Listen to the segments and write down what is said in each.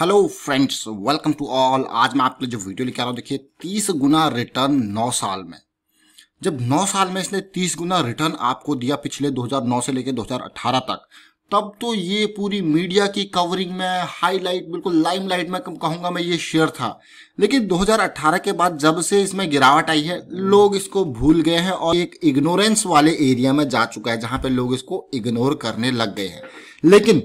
hello friends welcome to all आज मैं आपके लिए जो वीडियो लेकर आ रहा हूँ देखिए तीस गुना रिटर्न नौ साल में जब नौ साल में इसने तीस गुना रिटर्न आपको दिया पिछले 2009 से लेकर 2018 तक तब तो ये पूरी मीडिया की कवरिंग में हाईलाइट बिल्कुल लाइमलाइट में कहूँगा मैं ये शेयर था लेकिन 2018 के बाद जब से इसमें गिरावट आई है लोग इसको भूल गए हैं और एक इग्नोरेंस वाले एरिया में जा चुका है जहाँ पे लोग इसको इग्नोर करने लग गए हैं लेकिन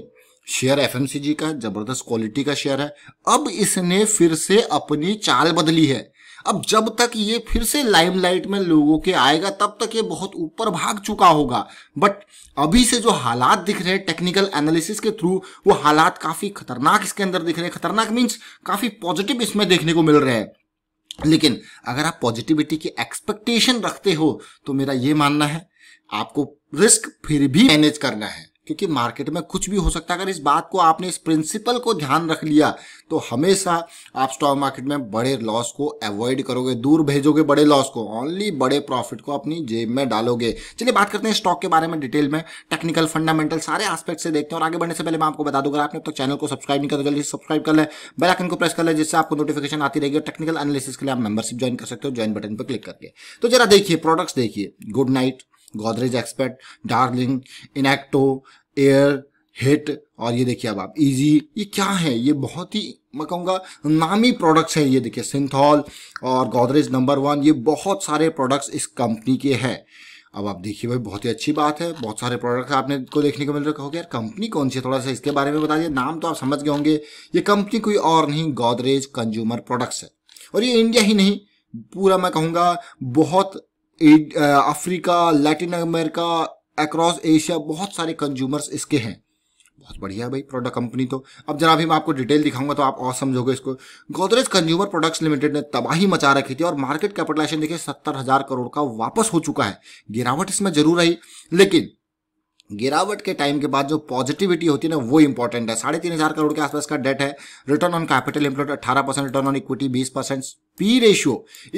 शेयर एफ का जबरदस्त क्वालिटी का शेयर है अब इसने फिर से अपनी चाल बदली है अब जब तक ये फिर से लाइमलाइट में लोगों के आएगा तब तक ये बहुत ऊपर भाग चुका होगा बट अभी से जो हालात दिख रहे हैं टेक्निकल एनालिसिस के थ्रू वो हालात काफी खतरनाक इसके अंदर दिख रहे हैं खतरनाक मीन्स काफी पॉजिटिव इसमें देखने को मिल रहे हैं लेकिन अगर आप पॉजिटिविटी की एक्सपेक्टेशन रखते हो तो मेरा ये मानना है आपको रिस्क फिर भी मैनेज करना है क्योंकि मार्केट में कुछ भी हो सकता है अगर इस बात को आपने इस प्रिंसिपल को ध्यान रख लिया तो हमेशा आप स्टॉक मार्केट में बड़े लॉस को अवॉइड करोगे दूर भेजोगे बड़े लॉस को ओनली बड़े प्रॉफिट को अपनी जेब में डालोगे चलिए बात करते हैं स्टॉक के बारे में डिटेल में टेक्निकल फंडामेंटल सारे आस्पेक्ट से देखते हैं और आगे बढ़ने से पहले मैं आपको बता दूंगा आपने तो चैनल को सब्सक्राइब नहीं करता तो जल्दी सब्सक्राइब कर लें बेलाइकन को प्रेस कर लें जिससे आपको नोटिफिकेशन आती रहेगी टेक्निकल एनालिसिस के लिए आप मेंबरशिप ज्वाइन कर सकते हो ज्वाइन बटन पर क्लिक करके तो जरा देखिए प्रोडक्ट्स देखिए good night Godrej expert darling इनैक्टो एयर हिट और ये देखिए अब आप इजी ये क्या है ये बहुत ही मैं कहूँगा नामी प्रोडक्ट्स हैं ये देखिए सिंथॉल और गोदरेज नंबर वन ये बहुत सारे प्रोडक्ट्स इस कंपनी के हैं अब आप देखिए भाई बहुत ही अच्छी बात है बहुत सारे प्रोडक्ट आपने को देखने को मिल रहे कहोगे यार कंपनी कौन सी है थोड़ा सा इसके बारे में बता दिए नाम तो आप समझ गए होंगे ये कंपनी कोई और नहीं गोदरेज कंज्यूमर प्रोडक्ट्स है और ये इंडिया ही नहीं पूरा मैं कहूँगा बहुत Africa Latin America across Asia बहुत सारे कंज्यूमर्स इसके हैं बहुत बढ़िया भाई प्रोडक्ट कंपनी तो अब जरा अभी मैं आपको डिटेल दिखाऊंगा तो आप और समझोगे इसको गोदरेज कंज्यूमर प्रोडक्ट्स लिमिटेड ने तबाही मचा रखी थी और मार्केट कैपिटलाइजेशन देखिए सत्तर हजार करोड़ का वापस हो चुका है गिरावट इसमें जरूर आई लेकिन गिरावट के टाइम के बाद जो पॉजिटिविटी होती है ना वो इंपॉर्टेंट है साढ़े तीन हजार करोड़ के आसपास का डेट है रिटर्न ऑन कैपिटल एम्प्लॉयड अठारह परसेंट रिटर्न ऑन इक्विटी बीस परसेंट पी रेशियो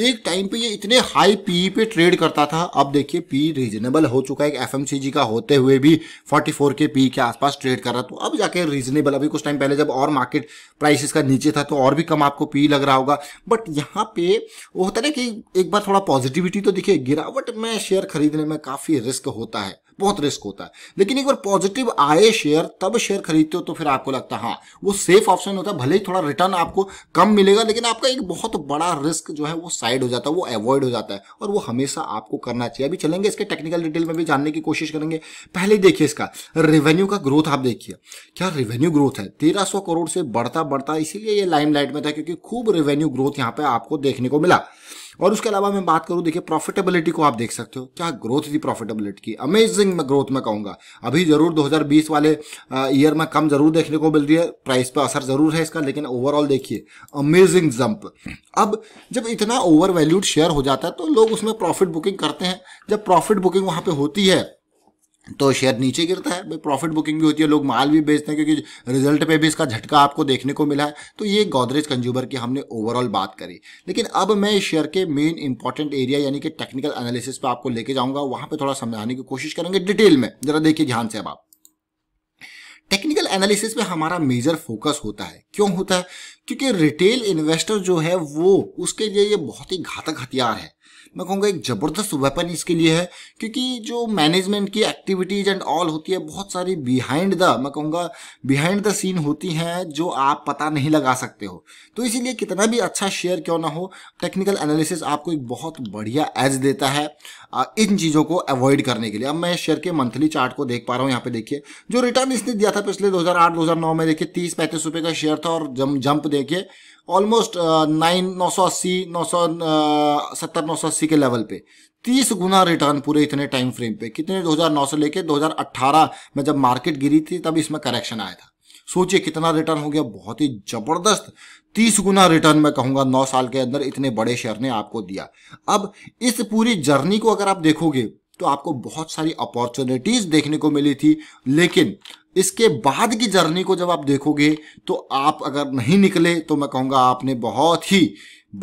एक टाइम पे ये इतने हाई पी पे ट्रेड करता था अब देखिए पी रीजनेबल हो चुका है एफ एम का होते हुए भी 44 के पी के आसपास ट्रेड कर रहा तो अब जाके रीजनेबल अभी कुछ टाइम पहले जब और मार्केट प्राइसेस का नीचे था तो और भी कम आपको पी लग रहा होगा बट यहाँ पे वो होता है ना कि एक बार थोड़ा पॉजिटिविटी तो दिखे गिरावट में शेयर खरीदने में काफ़ी रिस्क होता है बहुत रिस्क होता है लेकिन एक बार पॉजिटिव आए शेयर तब शेयर खरीदते हो तो फिर आपको लगता है हाँ वो सेफ ऑप्शन होता है भले ही थोड़ा रिटर्न आपको कम मिलेगा लेकिन आपका एक बहुत बड़ा रिस्क जो है वो साइड हो जाता है वो अवॉइड हो जाता है और वो हमेशा आपको करना चाहिए अभी चलेंगे इसके टेक्निकल डिटेल में भी जानने की कोशिश करेंगे पहले देखिए इसका रेवेन्यू का ग्रोथ आप देखिए क्या रेवेन्यू ग्रोथ है तेरह करोड़ से बढ़ता बढ़ता इसीलिए ये लाइमलाइट में था क्योंकि खूब रेवेन्यू ग्रोथ यहाँ पे आपको देखने को मिला और उसके अलावा मैं बात करूँ देखिए प्रॉफिटेबिलिटी को आप देख सकते हो क्या ग्रोथ थी प्रॉफिटेबिलिटी की अमेजिंग मैं ग्रोथ में कहूँगा अभी जरूर 2020 वाले ईयर में कम जरूर देखने को मिल रही है प्राइस पर असर जरूर है इसका लेकिन ओवरऑल देखिए अमेजिंग जंप अब जब इतना ओवर वैल्यूड शेयर हो जाता है तो लोग उसमें प्रॉफिट बुकिंग करते हैं जब प्रॉफिट बुकिंग वहाँ पर होती है तो शेयर नीचे गिरता है भाई प्रॉफिट बुकिंग भी होती है लोग माल भी बेचते हैं क्योंकि रिजल्ट पे भी इसका झटका आपको देखने को मिला है तो ये गोदरेज कंज्यूमर की हमने ओवरऑल बात करी लेकिन अब मैं इस शेयर के मेन इंपॉर्टेंट एरिया यानी कि टेक्निकल एनालिसिस पे आपको लेके जाऊंगा वहां पर थोड़ा समझाने की कोशिश करेंगे डिटेल में जरा देखिए ध्यान से अब आप टेक्निकल एनालिसिस पे हमारा मेजर फोकस होता है क्यों होता है क्योंकि रिटेल इन्वेस्टर जो है वो उसके लिए ये बहुत ही घातक हथियार है मैं कहूँगा एक ज़बरदस्त वेपन इसके लिए है क्योंकि जो मैनेजमेंट की एक्टिविटीज़ एंड ऑल होती है बहुत सारी बिहाइंड द मैं कहूँगा बिहाइंड द सीन होती हैं जो आप पता नहीं लगा सकते हो तो इसीलिए कितना भी अच्छा शेयर क्यों ना हो टेक्निकल एनालिसिस आपको एक बहुत बढ़िया एज देता है इन चीज़ों को अवॉइड करने के लिए अब मैं शेयर के मंथली चार्ट को देख पा रहा हूँ यहाँ पे देखिए जो रिटर्न इसने दिया था पिछले दो हज़ार में देखिए तीस पैंतीस रुपये का शेयर था और जम जंप देखिए ऑलमोस्ट नाइन नौ सौ अस्सी नौ सौ uh, सत्तर नौ सौ अस्सी के लेवल पे तीस गुना रिटर्न पूरे इतने टाइम फ्रेम पे कितने 2009 से लेके 2018 में जब मार्केट गिरी थी तब इसमें करेक्शन आया था सोचिए कितना रिटर्न हो गया बहुत ही जबरदस्त तीस गुना रिटर्न मैं कहूंगा नौ साल के अंदर इतने बड़े शेयर ने आपको दिया अब इस पूरी जर्नी को अगर आप देखोगे तो आपको बहुत सारी अपॉर्चुनिटीज देखने को मिली थी लेकिन इसके बाद की जर्नी को जब आप देखोगे तो आप अगर नहीं निकले तो मैं कहूँगा आपने बहुत ही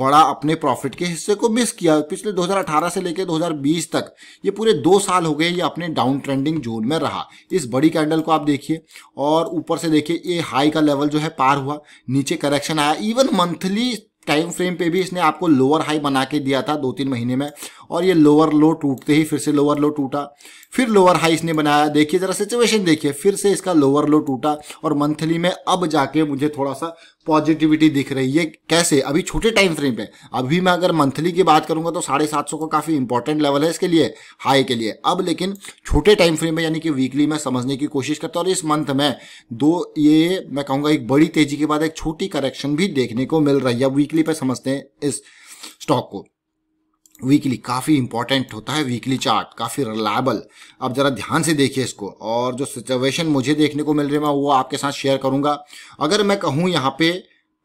बड़ा अपने प्रॉफिट के हिस्से को मिस किया पिछले 2018 से लेकर 2020 तक ये पूरे दो साल हो गए ये अपने डाउन ट्रेंडिंग जोन में रहा इस बड़ी कैंडल को आप देखिए और ऊपर से देखिए ये हाई का लेवल जो है पार हुआ नीचे करेक्शन आया इवन मंथली टाइम फ्रेम पे भी इसने आपको लोअर हाई बना के दिया था दो तीन महीने में और ये लोअर लो टूटते ही फिर से लोअर लो टूटा फिर लोअर हाई इसने बनाया देखिए ज़रा सिचुएशन देखिए फिर से इसका लोअर लो टूटा और मंथली में अब जाके मुझे थोड़ा सा पॉजिटिविटी दिख रही है कैसे अभी छोटे टाइम फ्रेम पे अभी मैं अगर मंथली की बात करूंगा तो साढ़े सात सौ का काफ़ी इंपॉर्टेंट लेवल है इसके लिए हाई के लिए अब लेकिन छोटे टाइम फ्रेम में यानी कि वीकली में समझने की कोशिश करता हूँ और इस मंथ में दो ये मैं कहूँगा एक बड़ी तेजी के बाद एक छोटी करेक्शन भी देखने को मिल रही है वीकली पर समझते हैं इस स्टॉक को वीकली काफ़ी इंपॉर्टेंट होता है वीकली चार्ट काफ़ी रिलायबल आप ज़रा ध्यान से देखिए इसको और जो सिचुएशन मुझे देखने को मिल रही है मैं वो आपके साथ शेयर करूँगा अगर मैं कहूँ यहाँ पे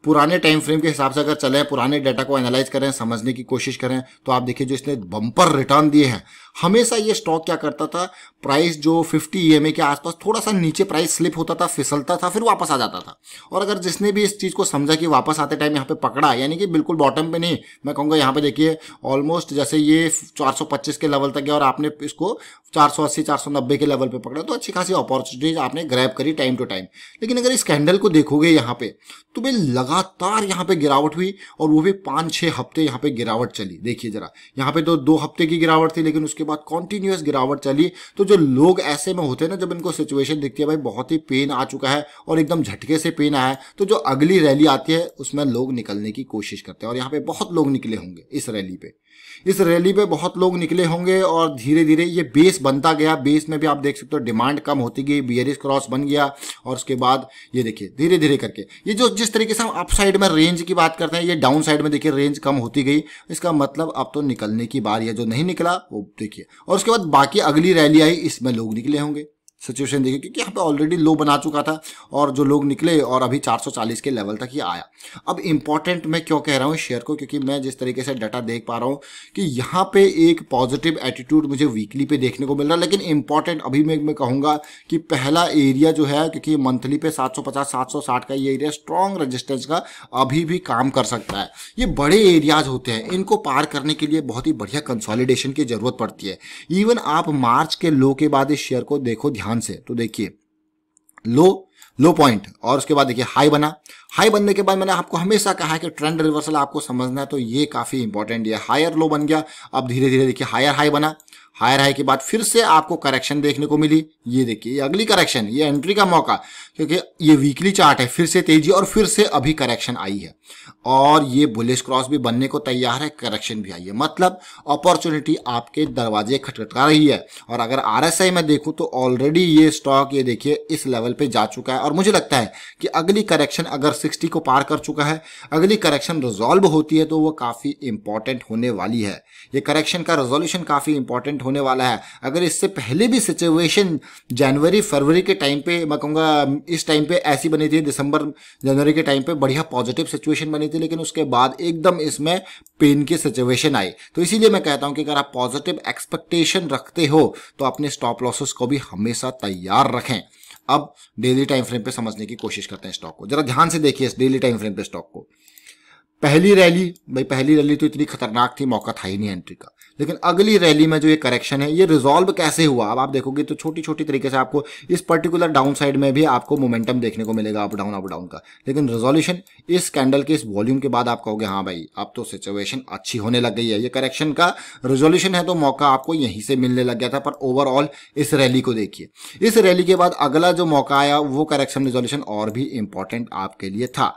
पुराने टाइम फ्रेम के हिसाब से अगर चले पुराने डाटा को एनालाइज करें समझने की कोशिश करें तो आप देखिए जो इसने बम्पर रिटर्न दिए हैं हमेशा ये स्टॉक क्या करता था प्राइस जो 50 ई के आसपास थोड़ा सा नीचे प्राइस स्लिप होता था फिसलता था फिर वापस आ जाता था और अगर जिसने भी इस चीज़ को समझा कि वापस आते टाइम यहाँ पर पकड़ा यानी कि बिल्कुल बॉटम पर नहीं मैं कहूँगा यहाँ पे देखिए ऑलमोस्ट जैसे ये चार के लेवल तक गया और आपने इसको चार सौ के लेवल पे पकड़ा तो अच्छी खासी अपॉर्चुनिटीज आपने ग्रैप करी टाइम टू टाइम लेकिन अगर इस कैंडल को देखोगे यहाँ पे तो भाई लगा लगातार यहाँ पे गिरावट हुई और वो भी पाँच छः हफ्ते यहाँ पे गिरावट चली देखिए जरा यहाँ पे तो दो हफ्ते की गिरावट थी लेकिन उसके बाद कॉन्टिन्यूस गिरावट चली तो जो लोग ऐसे में होते हैं ना जब इनको सिचुएशन दिखती है भाई बहुत ही पेन आ चुका है और एकदम झटके से पेन आया है तो जो अगली रैली आती है उसमें लोग निकलने की कोशिश करते हैं और यहाँ पे बहुत लोग निकले होंगे इस रैली पे इस रैली पे बहुत लोग निकले होंगे और धीरे धीरे ये बेस बनता गया बेस में भी आप देख सकते हो डिमांड कम होती गई बियरिस क्रॉस बन गया और उसके बाद ये देखिए धीरे धीरे करके ये जो जिस तरीके से हम अप साइड में रेंज की बात करते हैं ये डाउन साइड में देखिए रेंज कम होती गई इसका मतलब अब तो निकलने की बार या जो नहीं निकला वो देखिए और उसके बाद बाकी अगली रैली आई इसमें लोग निकले होंगे सिचुएशन देखिए क्योंकि यहाँ पे ऑलरेडी लो बना चुका था और जो लोग निकले और अभी 440 के लेवल तक ही आया अब इम्पॉर्टेंट मैं क्यों कह रहा हूँ शेयर को क्योंकि मैं जिस तरीके से डाटा देख पा रहा हूँ कि यहाँ पे एक पॉजिटिव एटीट्यूड मुझे वीकली पे देखने को मिल रहा है लेकिन इम्पॉर्टेंट अभी मैं मैं कहूँगा कि पहला एरिया जो है क्योंकि मंथली पे सात सौ का ये एरिया स्ट्रॉन्ग रजिस्टेंस का अभी भी काम कर सकता है ये बड़े एरियाज होते हैं इनको पार करने के लिए बहुत ही बढ़िया कंसॉलिडेशन की जरूरत पड़ती है इवन आप मार्च के लो के बाद इस शेयर को देखो ध्यान ध्यान से तो देखिए लो लो पॉइंट और उसके बाद देखिए हाई बना हाई बनने के बाद मैंने आपको हमेशा कहा है कि ट्रेंड रिवर्सल आपको समझना है तो ये काफ़ी इंपॉर्टेंट है हायर लो बन गया अब धीरे धीरे देखिए हायर हाई बना हायर हाई के बाद फिर से आपको करेक्शन देखने को मिली ये देखिए ये अगली करेक्शन ये एंट्री का मौका क्योंकि ये वीकली चार्ट है फिर से तेजी और फिर से अभी करेक्शन आई है और ये बुलिश क्रॉस भी बनने को तैयार है करेक्शन भी आई है मतलब अपॉर्चुनिटी आपके दरवाजे खटखटका रही है और अगर आर में देखूँ तो ऑलरेडी ये स्टॉक ये देखिए इस लेवल पर जा चुका है और मुझे लगता है कि अगली करेक्शन अगर सिक्सटी को पार कर चुका है अगली करेक्शन रिजॉल्व होती है तो वह काफ़ी इंपॉर्टेंट होने वाली है ये करेक्शन का रिजोल्यूशन काफ़ी इंपॉर्टेंट होने वाला है अगर इससे पहले भी सिचुएशन जनवरी फरवरी के टाइम पे मैं कहूँगा इस टाइम पे ऐसी बनी थी दिसंबर जनवरी के टाइम पे बढ़िया पॉजिटिव सिचुएशन बनी थी लेकिन उसके बाद एकदम इसमें पेन की सिचुएशन आई तो इसीलिए मैं कहता हूँ कि अगर आप पॉजिटिव एक्सपेक्टेशन रखते हो तो अपने स्टॉप लॉसेस को भी हमेशा तैयार रखें अब डेली टाइम फ्रेम पे समझने की कोशिश करते हैं स्टॉक को जरा ध्यान से देखिए इस डेली टाइम फ्रेम पे स्टॉक को पहली रैली भाई पहली रैली तो इतनी खतरनाक थी मौका था ही नहीं एंट्री का लेकिन अगली रैली में जो ये करेक्शन है ये रिजॉल्व कैसे हुआ अब आप देखोगे तो छोटी छोटी तरीके से आपको इस पर्टिकुलर डाउन साइड में भी आपको मोमेंटम देखने को मिलेगा अप डाउन अप डाउन का लेकिन रिजोल्यूशन इस कैंडल के इस वॉल्यूम के बाद आप कहोगे हाँ भाई अब तो सिचुएशन अच्छी होने लग गई है ये करेक्शन का रिजोल्यूशन है तो मौका आपको यहीं से मिलने लग गया था पर ओवरऑल इस रैली को देखिए इस रैली के बाद अगला जो मौका आया वो करेक्शन रिजोल्यूशन और भी इंपॉर्टेंट आपके लिए था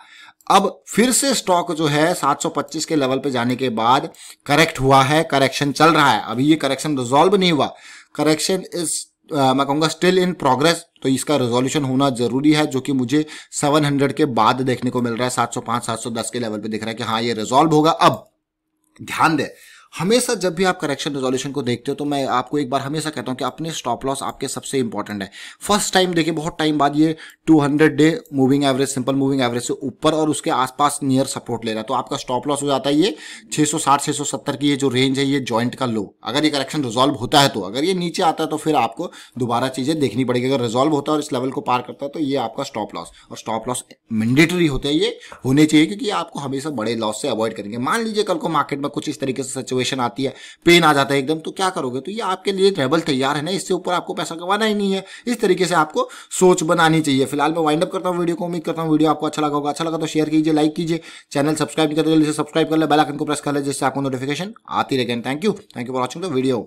अब फिर से स्टॉक जो है 725 के लेवल पे जाने के बाद करेक्ट हुआ है करेक्शन चल रहा है अभी ये करेक्शन रिजोल्व नहीं हुआ करेक्शन इज मैं कहूंगा स्टिल इन प्रोग्रेस तो इसका रेजोल्यूशन होना जरूरी है जो कि मुझे 700 के बाद देखने को मिल रहा है 705 710 के लेवल पे दिख रहा है कि हाँ ये रिजोल्व होगा अब ध्यान दे हमेशा जब भी आप करेक्शन रिजोल्यूशन को देखते हो तो मैं आपको एक बार हमेशा कहता हूँ कि अपने स्टॉप लॉस आपके सबसे इंपॉर्टेंट है फर्स्ट टाइम देखिए बहुत टाइम बाद ये 200 day moving average simple moving average से ऊपर और उसके आसपास नियर सपोर्ट ले रहा है तो आपका स्टॉप लॉस हो जाता है ये सौ 670 की ये जो रेंज है ये ज्वाइंट का लो अगर ये करेक्शन रिजॉल्व होता है तो अगर ये नीचे आता है तो फिर आपको दोबारा चीज़ें देखनी पड़ेगी अगर रिजॉल्व होता है और इस लेवल को पार करता है तो ये आपका स्टॉप लॉस और स्टॉप लॉस मैंडेटरी होता है ये होने चाहिए क्योंकि आपको हमेशा बड़े लॉस से अवॉइड करेंगे मान लीजिए कल को मार्केट में कुछ इस तरीके से सचुए इरिटेशन आती है पेन आ जाता है एकदम तो क्या करोगे तो ये आपके लिए ट्रेवल तैयार है ना इससे ऊपर आपको पैसा कमाना ही नहीं है इस तरीके से आपको सोच बनानी चाहिए फिलहाल मैं वाइंड अप करता हूँ वीडियो को उम्मीद करता हूँ वीडियो आपको अच्छा लगा होगा अच्छा लगा तो शेयर कीजिए लाइक कीजिए चैनल सब्सक्राइब नहीं करते तो जल्दी से सब्सक्राइब कर ले बेलाइकन को प्रेस कर ले जिससे आपको नोटिफिकेशन आती रहेगी thank you thank you for watching the video